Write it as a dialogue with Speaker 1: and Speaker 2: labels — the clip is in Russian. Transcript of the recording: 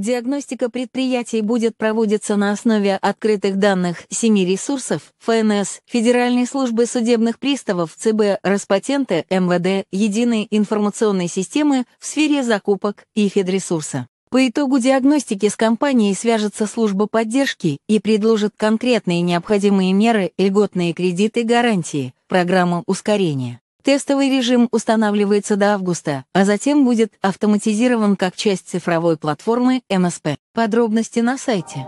Speaker 1: Диагностика предприятий будет проводиться на основе открытых данных семи ресурсов ФНС, Федеральной службы судебных приставов, ЦБ, Роспатента, МВД, Единой информационной системы в сфере закупок и Федресурса. По итогу диагностики с компанией свяжется служба поддержки и предложит конкретные необходимые меры, льготные кредиты, гарантии, программу ускорения. Тестовый режим устанавливается до августа, а затем будет автоматизирован как часть цифровой платформы МСП. Подробности на сайте.